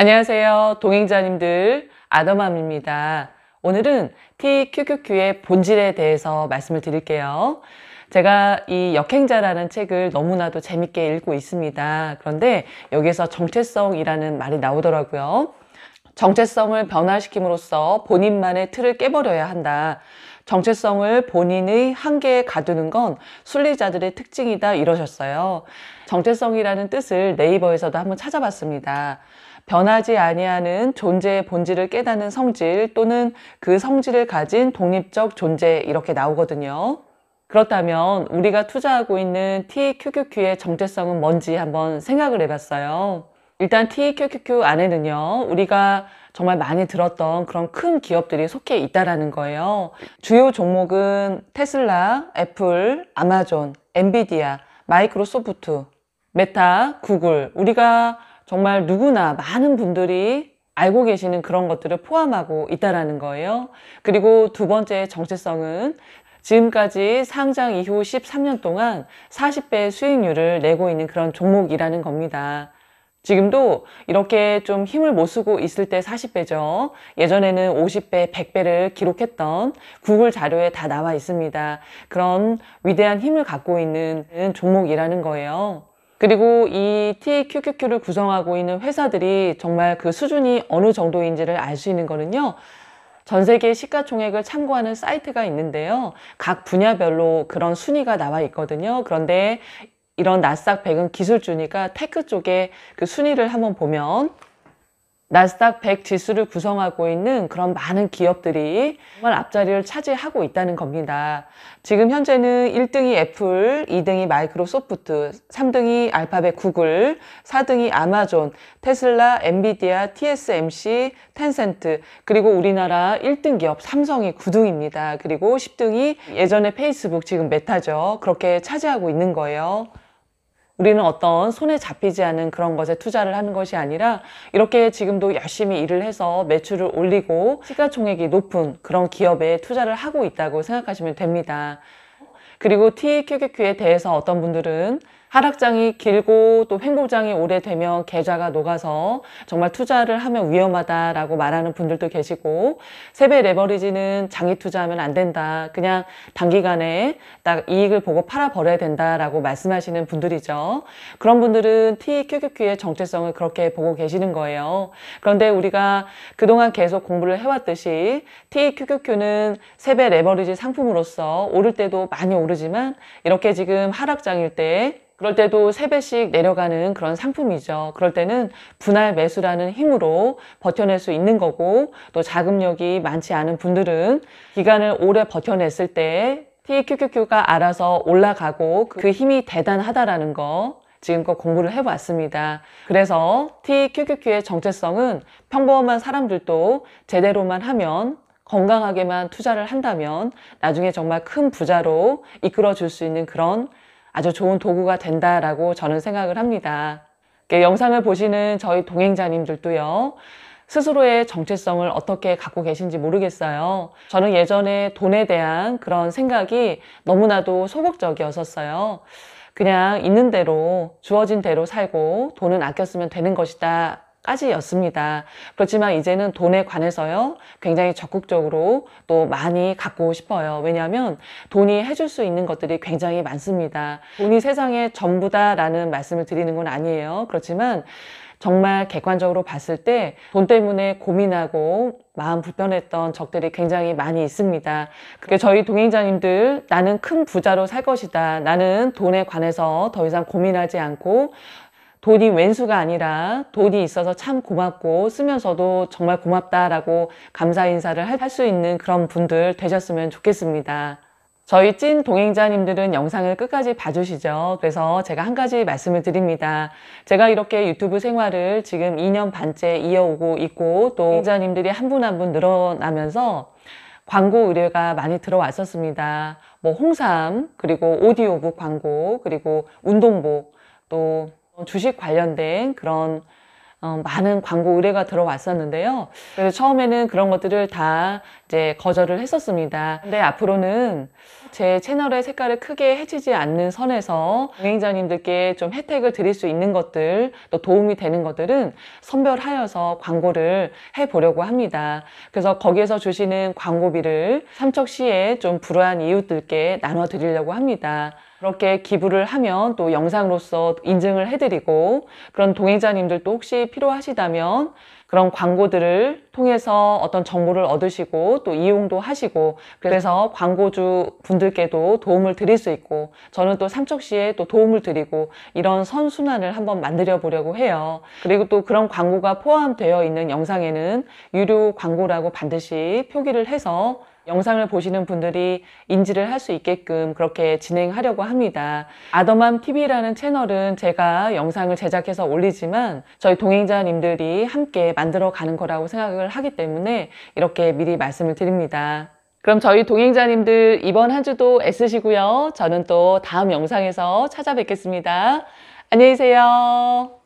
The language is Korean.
안녕하세요. 동행자님들, 아더맘입니다. 오늘은 TQQQ의 본질에 대해서 말씀을 드릴게요. 제가 이 역행자라는 책을 너무나도 재밌게 읽고 있습니다. 그런데 여기에서 정체성이라는 말이 나오더라고요. 정체성을 변화시킴으로써 본인만의 틀을 깨버려야 한다. 정체성을 본인의 한계에 가두는 건 순리자들의 특징이다 이러셨어요. 정체성이라는 뜻을 네이버에서도 한번 찾아봤습니다. 변하지 아니하는 존재의 본질을 깨닫는 성질 또는 그 성질을 가진 독립적 존재 이렇게 나오거든요. 그렇다면 우리가 투자하고 있는 TQQQ의 정체성은 뭔지 한번 생각을 해봤어요. 일단 TQQQ 안에는요, 우리가 정말 많이 들었던 그런 큰 기업들이 속해 있다라는 거예요. 주요 종목은 테슬라, 애플, 아마존, 엔비디아, 마이크로소프트, 메타, 구글. 우리가 정말 누구나 많은 분들이 알고 계시는 그런 것들을 포함하고 있다라는 거예요. 그리고 두 번째 정체성은 지금까지 상장 이후 13년 동안 40배 수익률을 내고 있는 그런 종목이라는 겁니다. 지금도 이렇게 좀 힘을 못 쓰고 있을 때 40배죠. 예전에는 50배, 100배를 기록했던 구글 자료에 다 나와 있습니다. 그런 위대한 힘을 갖고 있는 종목이라는 거예요. 그리고 이 TQQQ를 구성하고 있는 회사들이 정말 그 수준이 어느 정도인지를 알 수 있는 거는요. 전 세계 시가총액을 참고하는 사이트가 있는데요. 각 분야별로 그런 순위가 나와 있거든요. 그런데 이런 나스닥 100은 기술주니까 테크 쪽에 그 순위를 한번 보면 나스닥 100 지수를 구성하고 있는 그런 많은 기업들이 정말 앞자리를 차지하고 있다는 겁니다. 지금 현재는 1등이 애플, 2등이 마이크로소프트, 3등이 알파벳 구글, 4등이 아마존, 테슬라, 엔비디아, TSMC, 텐센트, 그리고 우리나라 1등 기업 삼성이 9등입니다. 그리고 10등이 예전에 페이스북, 지금 메타죠. 그렇게 차지하고 있는 거예요. 우리는 어떤 손에 잡히지 않은 그런 것에 투자를 하는 것이 아니라 이렇게 지금도 열심히 일을 해서 매출을 올리고 시가총액이 높은 그런 기업에 투자를 하고 있다고 생각하시면 됩니다. 그리고 TQQQ에 대해서 어떤 분들은 하락장이 길고 또 횡보장이 오래되면 계좌가 녹아서 정말 투자를 하면 위험하다라고 말하는 분들도 계시고 세배 레버리지는 장기 투자하면 안 된다. 그냥 단기간에 딱 이익을 보고 팔아버려야 된다라고 말씀하시는 분들이죠. 그런 분들은 TQQQ의 정체성을 그렇게 보고 계시는 거예요. 그런데 우리가 그동안 계속 공부를 해왔듯이 TQQQ는 세배 레버리지 상품으로서 오를 때도 많이 오르지만 이렇게 지금 하락장일 때 그럴 때도 세배씩 내려가는 그런 상품이죠. 그럴 때는 분할 매수라는 힘으로 버텨낼 수 있는 거고 또 자금력이 많지 않은 분들은 기간을 오래 버텨냈을 때 TQQQ가 알아서 올라가고 그 힘이 대단하다라는 거 지금껏 공부를 해봤습니다. 그래서 TQQQ의 정체성은 평범한 사람들도 제대로만 하면 건강하게만 투자를 한다면 나중에 정말 큰 부자로 이끌어 줄 수 있는 그런 아주 좋은 도구가 된다라고 저는 생각을 합니다. 영상을 보시는 저희 동행자님들도요. 스스로의 정체성을 어떻게 갖고 계신지 모르겠어요. 저는 예전에 돈에 대한 그런 생각이 너무나도 소극적이었어요 그냥 있는 대로 주어진 대로 살고 돈은 아꼈으면 되는 것이다 까지였습니다. 그렇지만 이제는 돈에 관해서요. 굉장히 적극적으로 또 많이 갖고 싶어요. 왜냐하면 돈이 해줄 수 있는 것들이 굉장히 많습니다. 돈이 세상의 전부다라는 말씀을 드리는 건 아니에요. 그렇지만 정말 객관적으로 봤을 때 돈 때문에 고민하고 마음 불편했던 적들이 굉장히 많이 있습니다. 그게 저희 동행자님들 나는 큰 부자로 살 것이다. 나는 돈에 관해서 더 이상 고민하지 않고 돈이 왼수가 아니라 돈이 있어서 참 고맙고 쓰면서도 정말 고맙다라고 감사 인사를 할 수 있는 그런 분들 되셨으면 좋겠습니다. 저희 찐 동행자님들은 영상을 끝까지 봐주시죠. 그래서 제가 한 가지 말씀을 드립니다. 제가 이렇게 유튜브 생활을 지금 2년 반째 이어오고 있고 또 동행자님들이 한 분 한분 한분 늘어나면서 광고 의뢰가 많이 들어왔었습니다. 뭐 홍삼, 그리고 오디오북 광고, 그리고 운동복, 또 주식 관련된 그런 어, 많은 광고 의뢰가 들어왔었는데요. 그래서 처음에는 그런 것들을 다 이제 거절을 했었습니다. 근데 앞으로는 제 채널의 색깔을 크게 해치지 않는 선에서 운행자님들께 좀 혜택을 드릴 수 있는 것들 또 도움이 되는 것들은 선별하여서 광고를 해보려고 합니다. 그래서 거기에서 주시는 광고비를 삼척시에 좀 불우한 이웃들께 나눠 드리려고 합니다. 그렇게 기부를 하면 또 영상으로서 인증을 해드리고 그런 동행자님들도 혹시 필요하시다면 그런 광고들을 통해서 어떤 정보를 얻으시고 또 이용도 하시고 그래서 네. 광고주 분들께도 도움을 드릴 수 있고 저는 또 삼척시에 또 도움을 드리고 이런 선순환을 한번 만들어 보려고 해요 그리고 또 그런 광고가 포함되어 있는 영상에는 유료 광고라고 반드시 표기를 해서 영상을 보시는 분들이 인지를 할 수 있게끔 그렇게 진행하려고 합니다. 아더맘 TV라는 채널은 제가 영상을 제작해서 올리지만 저희 동행자님들이 함께 만들어 가는 거라고 생각을 하기 때문에 이렇게 미리 말씀을 드립니다. 그럼 저희 동행자님들 이번 한 주도 애쓰시고요. 저는 또 다음 영상에서 찾아뵙겠습니다. 안녕히 계세요.